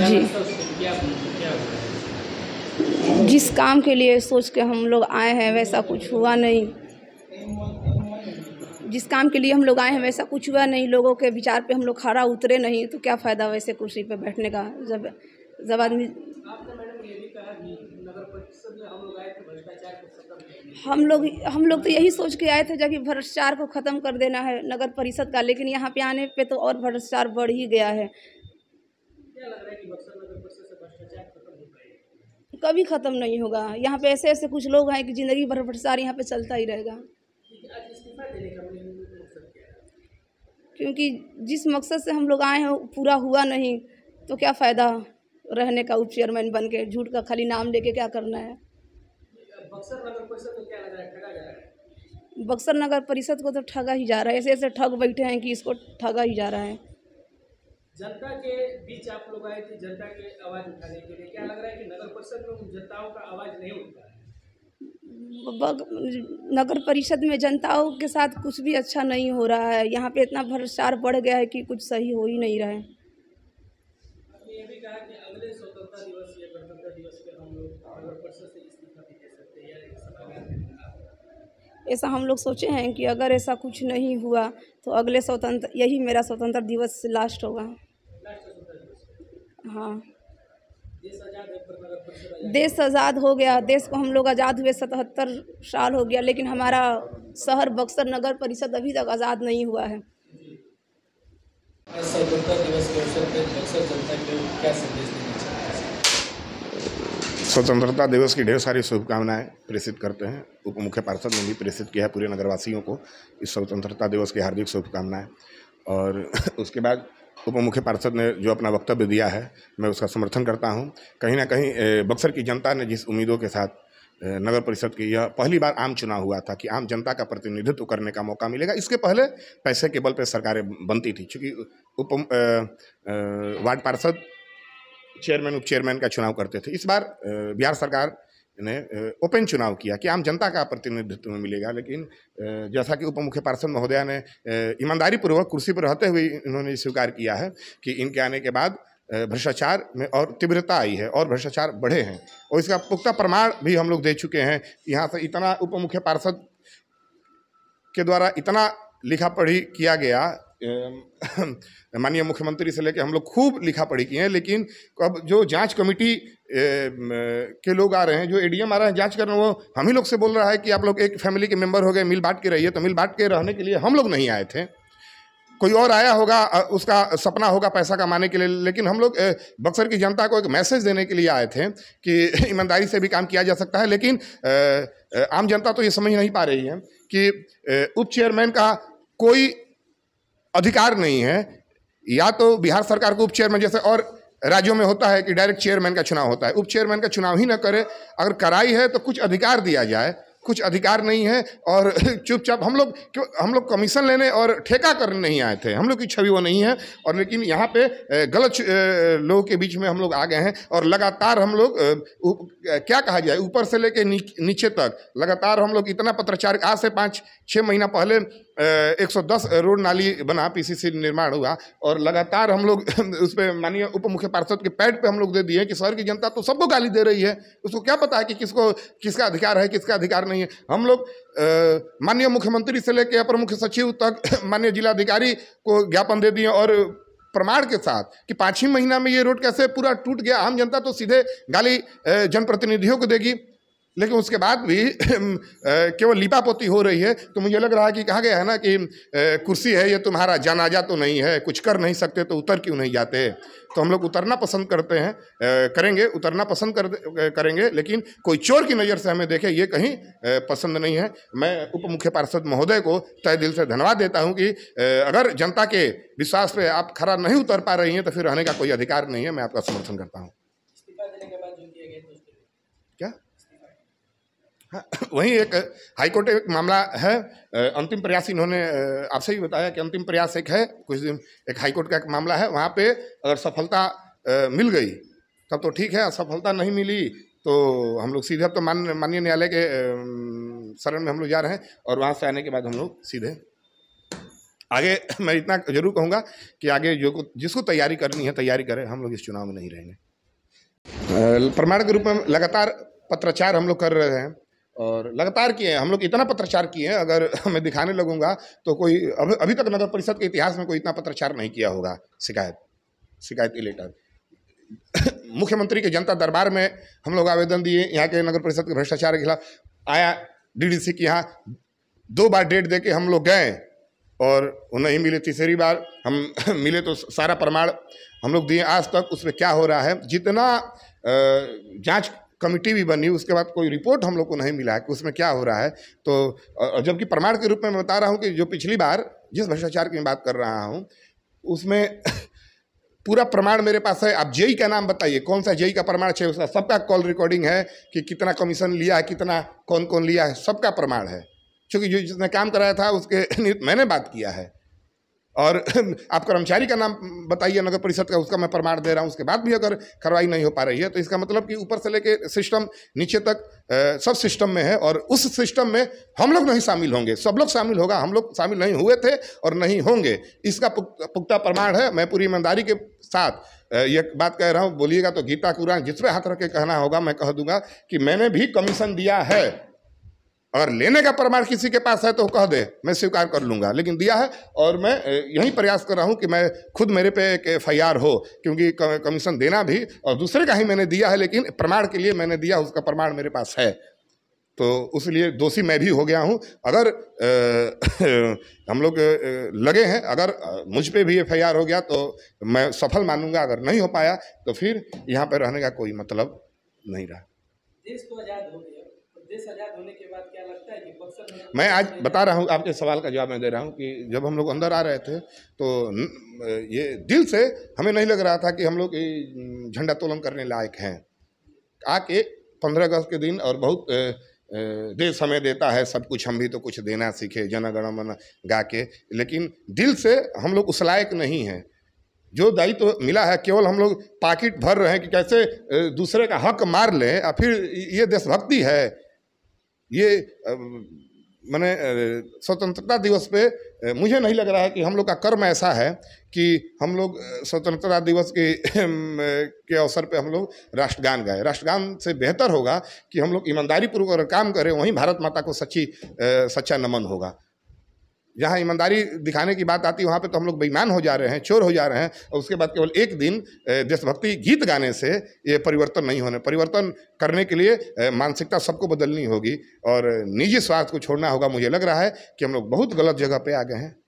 जी जिस काम के लिए सोच के हम लोग आए हैं वैसा कुछ हुआ नहीं जिस काम के लिए हम लोग आए हैं वैसा कुछ हुआ नहीं लोगों के विचार पे हम लोग खड़ा उतरे नहीं तो क्या फ़ायदा वैसे कुर्सी पे बैठने का जब जब आदमी हम लोग हम लोग तो यही सोच के आए थे जबकि भ्रष्टाचार को ख़त्म कर देना है नगर परिषद का लेकिन यहाँ पे आने पे तो और भ्रष्टाचार बढ़ ही गया है कभी ख़त्म नहीं होगा यहाँ पे ऐसे ऐसे कुछ लोग हैं कि ज़िंदगी भर भ्रष्टाचार यहाँ पे चलता ही रहेगा क्योंकि जिस मकसद से हम लोग आए हैं पूरा हुआ नहीं तो क्या फ़ायदा रहने का उप चेयरमैन बन के झूठ का खाली नाम लेके क्या करना है बक्सर नगर परिषद को तो ठगा ही जा रहा है ऐसे ऐसे ठग बैठे हैं कि इसको ठगा ही जा रहा है जनता के बीच आप लोग आए थे जनता के आवाज़ उठाने के लिए क्या लग रहा है कि नगर परिषद में उन जनताओं का आवाज़ नहीं उठता नगर परिषद में जनताओं के साथ कुछ भी अच्छा नहीं हो रहा है यहाँ पे इतना भ्रष्टाचार बढ़ गया है कि कुछ सही हो ही नहीं रहा है ऐसा हम लोग सोचे हैं कि अगर ऐसा कुछ नहीं हुआ तो अगले स्वतंत्र यही मेरा स्वतंत्र दिवस लास्ट होगा हाँ देश आज़ाद हो गया देश को हम लोग आज़ाद हुए सतहत्तर साल हो गया लेकिन हमारा शहर बक्सर नगर परिषद अभी तक आज़ाद नहीं हुआ है स्वतंत्रता दिवस की ढेर सारी शुभकामनाएं प्रेषित करते हैं उप मुख्य पार्षद ने भी प्रेषित किया है पूरे नगरवासियों को इस स्वतंत्रता दिवस की हार्दिक शुभकामनाएं और उसके बाद उप मुख्य पार्षद ने जो अपना वक्तव्य दिया है मैं उसका समर्थन करता हूँ कहीं ना कहीं बक्सर की जनता ने जिस उम्मीदों के साथ नगर परिषद की यह पहली बार आम चुनाव हुआ था कि आम जनता का प्रतिनिधित्व करने का मौका मिलेगा इसके पहले पैसे के बल पर सरकारें बनती थी चूँकि उप वार्ड पार्षद चेयरमैन उप चेयरमैन का चुनाव करते थे इस बार बिहार सरकार ने ओपन चुनाव किया कि आम जनता का प्रतिनिधित्व मिलेगा लेकिन जैसा कि उप मुख्य पार्षद महोदया ने ईमानदारी पूर्वक कुर्सी पर रहते हुए इन्होंने स्वीकार किया है कि इनके आने के बाद भ्रष्टाचार में और तीव्रता आई है और भ्रष्टाचार बढ़े हैं और इसका पुख्ता प्रमाण भी हम लोग दे चुके हैं यहाँ से इतना उप मुख्य पार्षद के द्वारा इतना लिखा पढ़ी किया गया माननीय मुख्यमंत्री से लेकर हम लोग खूब लिखा पढ़ी किए हैं लेकिन अब जो जांच कमेटी के लोग आ रहे हैं जो एडीएम आ रहे हैं जांच हैं वो हम ही लोग से बोल रहा है कि आप लोग एक फैमिली के मेंबर हो गए मिल बांट के रहिए तो मिल बांट के रहने के लिए हम लोग नहीं आए थे कोई और आया होगा उसका सपना होगा पैसा कमाने के लिए लेकिन हम लोग बक्सर की जनता को एक मैसेज देने के लिए आए थे कि ईमानदारी से भी काम किया जा सकता है लेकिन आम जनता तो ये समझ नहीं पा रही है कि उप चेयरमैन का कोई अधिकार नहीं है या तो बिहार सरकार को उप चेयरमैन जैसे और राज्यों में होता है कि डायरेक्ट चेयरमैन का चुनाव होता है उप चेयरमैन का चुनाव ही ना करे अगर कराई है तो कुछ अधिकार दिया जाए कुछ अधिकार नहीं है और चुपचाप हम लोग क्यों हम लोग कमीशन लेने और ठेका करने नहीं आए थे हम लोग की छवि वो नहीं है और लेकिन यहाँ पे गलत लोगों के बीच में हम लोग आ गए हैं और लगातार हम लोग क्या कहा जाए ऊपर से लेके नीचे तक लगातार हम लोग इतना पत्रचार आज से पाँच छः महीना पहले दस रोड नाली बना पीसीसी निर्माण हुआ और लगातार हम लोग उस पर माननीय उप मुख्य पार्षद के पैड पे हम लोग दे दिए कि शहर की जनता तो सबको गाली दे रही है उसको क्या पता है कि किसको किसका अधिकार है किसका अधिकार नहीं है हम लोग माननीय मुख्यमंत्री से लेकर अपर मुख्य सचिव तक माननीय जिलाधिकारी को ज्ञापन दे दिए और प्रमाण के साथ कि पाँच ही महीना में ये रोड कैसे पूरा टूट गया आम जनता तो सीधे गाली जनप्रतिनिधियों को देगी लेकिन उसके बाद भी केवल लिपापोती हो रही है तो मुझे लग रहा है कि कहा गया है ना कि कुर्सी है ये तुम्हारा जनाजा तो नहीं है कुछ कर नहीं सकते तो उतर क्यों नहीं जाते तो हम लोग उतरना पसंद करते हैं करेंगे उतरना पसंद कर करेंगे लेकिन कोई चोर की नज़र से हमें देखे ये कहीं पसंद नहीं है मैं उप मुख्य पार्षद महोदय को तय दिल से धन्यवाद देता हूँ कि अगर जनता के विश्वास पर आप खरा नहीं उतर पा रही हैं तो फिर रहने का कोई अधिकार नहीं है मैं आपका समर्थन करता हूँ हाँ, वहीं एक हाईकोर्ट एक मामला है अंतिम प्रयास इन्होंने आपसे भी बताया कि अंतिम प्रयास एक है कुछ दिन एक हाईकोर्ट का एक मामला है वहाँ पे अगर सफलता मिल गई तब तो ठीक है सफलता नहीं मिली तो हम लोग सीधे अब तो मान माननीय न्यायालय के शरण में हम लोग जा रहे हैं और वहाँ से आने के बाद हम लोग सीधे आगे मैं इतना जरूर कहूँगा कि आगे जो जिसको तैयारी करनी है तैयारी करें हम लोग इस चुनाव में नहीं रहेंगे प्रमाण के रूप में लगातार पत्राचार हम लोग कर रहे हैं और लगातार किए हैं हम लोग इतना पत्रचार किए हैं अगर मैं दिखाने लगूंगा तो कोई अभी अभी तक नगर परिषद के इतिहास में कोई इतना पत्रचार नहीं किया होगा शिकायत शिकायत के लेटर मुख्यमंत्री के जनता दरबार में हम लोग आवेदन दिए यहाँ के नगर परिषद के भ्रष्टाचार के खिलाफ आया डीडीसी के यहाँ दो बार डेट दे के हम लोग गए और नहीं मिले तीसरी बार हम मिले तो सारा प्रमाण हम लोग दिए आज तक उसमें क्या हो रहा है जितना जांच कमिटी भी बनी उसके बाद कोई रिपोर्ट हम लोग को नहीं मिला है कि उसमें क्या हो रहा है तो जबकि प्रमाण के रूप में मैं बता रहा हूँ कि जो पिछली बार जिस भ्रष्टाचार की मैं बात कर रहा हूँ उसमें पूरा प्रमाण मेरे पास है आप जेई का नाम बताइए कौन सा जेई का प्रमाण चाहिए उसका सबका कॉल रिकॉर्डिंग है कि कितना कमीशन लिया है कितना कौन कौन लिया है सबका प्रमाण है क्योंकि जो जिसने काम कराया था उसके मैंने बात किया है और आप कर्मचारी का नाम बताइए नगर परिषद का उसका मैं प्रमाण दे रहा हूँ उसके बाद भी अगर कार्रवाई नहीं हो पा रही है तो इसका मतलब कि ऊपर से लेके सिस्टम नीचे तक सब सिस्टम में है और उस सिस्टम में हम लोग नहीं शामिल होंगे सब लोग शामिल होगा हम लोग शामिल नहीं हुए थे और नहीं होंगे इसका पुख्ता प्रमाण है मैं पूरी ईमानदारी के साथ ये बात कह रहा हूँ बोलिएगा तो गीता कुरान जिस हाथ रख के कहना होगा मैं कह दूंगा कि मैंने भी कमीशन दिया है अगर लेने का प्रमाण किसी के पास है तो कह दे मैं स्वीकार कर लूँगा लेकिन दिया है और मैं यही प्रयास कर रहा हूँ कि मैं खुद मेरे पे एक एफ हो क्योंकि कमीशन देना भी और दूसरे का ही मैंने दिया है लेकिन प्रमाण के लिए मैंने दिया उसका प्रमाण मेरे पास है तो उसलिए दोषी मैं भी हो गया हूँ अगर आ, हम लोग लगे हैं अगर मुझ पर भी एफ हो गया तो मैं सफल मानूंगा अगर नहीं हो पाया तो फिर यहाँ पर रहने का कोई मतलब नहीं रहा देश तो आज़ाद हो गया मैं आज बता रहा हूँ आपके सवाल का जवाब मैं दे रहा हूँ कि जब हम लोग अंदर आ रहे थे तो ये दिल से हमें नहीं लग रहा था कि हम लोग झंडा तोलन करने लायक हैं आके पंद्रह अगस्त के दिन और बहुत देर समय देता है सब कुछ हम भी तो कुछ देना सीखे जनगण मन गा के लेकिन दिल से हम लोग उस लायक नहीं हैं जो दायित्व तो मिला है केवल हम लोग पाकिट भर रहे हैं कि कैसे दूसरे का हक मार लें और फिर ये देशभक्ति है ये मैंने स्वतंत्रता दिवस पे मुझे नहीं लग रहा है कि हम लोग का कर्म ऐसा है कि हम लोग स्वतंत्रता दिवस के के अवसर पे हम लोग राष्ट्रगान गाए राष्ट्रगान से बेहतर होगा कि हम लोग ईमानदारी पूर्वक काम करें वहीं भारत माता को सच्ची सच्चा नमन होगा जहाँ ईमानदारी दिखाने की बात आती है वहाँ पे तो हम लोग बेईमान हो जा रहे हैं चोर हो जा रहे हैं और उसके बाद केवल एक दिन देशभक्ति गीत गाने से ये परिवर्तन नहीं होने परिवर्तन करने के लिए मानसिकता सबको बदलनी होगी और निजी स्वार्थ को छोड़ना होगा मुझे लग रहा है कि हम लोग बहुत गलत जगह पर आ गए हैं